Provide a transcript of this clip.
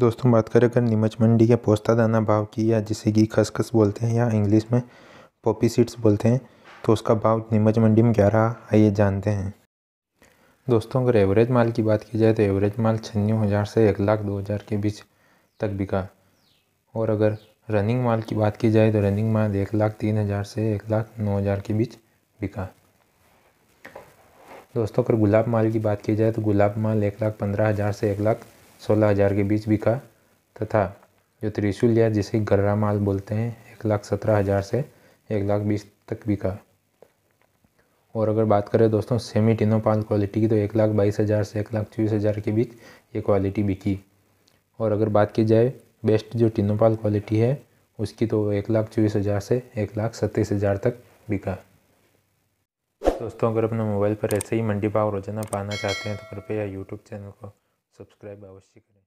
दोस्तों बात करें अगर नीमच मंडी या पोस्ता दाना भाव की या जिसे कि खसखस बोलते हैं या इंग्लिश में पॉपी सीड्स बोलते हैं तो उसका भाव नीमच मंडी में क्या रहा आइए जानते हैं दोस्तों अगर एवरेज माल की बात की जाए तो एवरेज माल छन्नी हज़ार से एक लाख दो हज़ार के बीच तक बिका और अगर रनिंग माल की बात की जाए तो रनिंग माल एक लाख तीन हज़ार से एक लाख नौ हज़ार के बीच बिका दोस्तों अगर गुलाब माल की बात की जाए तो गुलाब माल एक लाख पंद्रह हज़ार से एक लाख सोलह हज़ार के बीच बिका तथा जो त्रिशूल या जिसे गर्रा माल बोलते हैं एक लाख सत्रह हज़ार से एक लाख बीस तक बिका और अगर बात करें दोस्तों सेमी टिनोपाल क्वालिटी की तो एक लाख बाईस हज़ार से एक लाख चौबीस हज़ार के बीच ये क्वालिटी बिकी और अगर बात की जाए बेस्ट जो टिनोपाल क्वालिटी है उसकी तो एक लाख चौबीस हज़ार से एक लाख सत्तीस हज़ार तक बिका दोस्तों अगर अपने मोबाइल पर ऐसे ही मंडी भाव रोजाना पाना चाहते हैं तो कृपया यूट्यूब चैनल को subscribe our channel